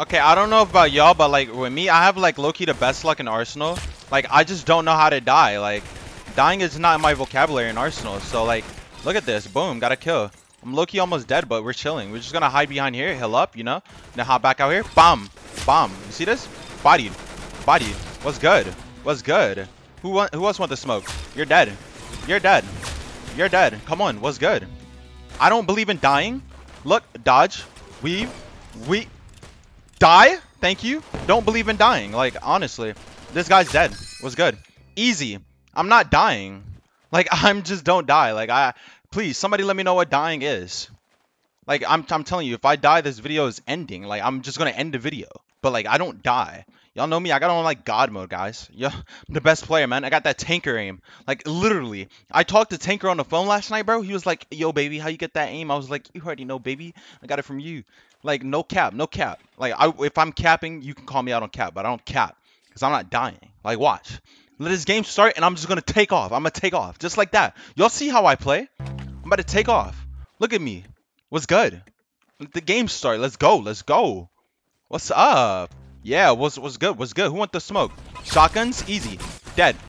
Okay, I don't know about y'all, but like with me, I have like Loki the best luck in Arsenal. Like I just don't know how to die. Like dying is not in my vocabulary in Arsenal. So like, look at this. Boom, got a kill. I'm Loki almost dead, but we're chilling. We're just gonna hide behind here, heal up, you know, then hop back out here. Bomb, bomb. You see this? Body, body. What's good? What's good? Who want, who else want the smoke? You're dead. You're dead. You're dead. Come on. What's good? I don't believe in dying. Look, dodge, weave, we Die? Thank you. Don't believe in dying. Like, honestly. This guy's dead. Was good. Easy. I'm not dying. Like, I'm just don't die. Like, I... Please, somebody let me know what dying is. Like, I'm, I'm telling you, if I die, this video is ending. Like, I'm just gonna end the video but like I don't die. Y'all know me. I got on like God mode, guys. Yeah, I'm the best player, man. I got that tanker aim. Like literally, I talked to Tanker on the phone last night, bro. He was like, "Yo, baby, how you get that aim?" I was like, "You already know, baby. I got it from you." Like no cap, no cap. Like I, if I'm capping, you can call me out on cap, but I don't cap because I'm not dying. Like watch, let this game start, and I'm just gonna take off. I'm gonna take off just like that. Y'all see how I play? I'm about to take off. Look at me. What's good? Let the game start. Let's go. Let's go. What's up? Yeah, was was good, was good. Who want the smoke? Shotguns, easy. Dead.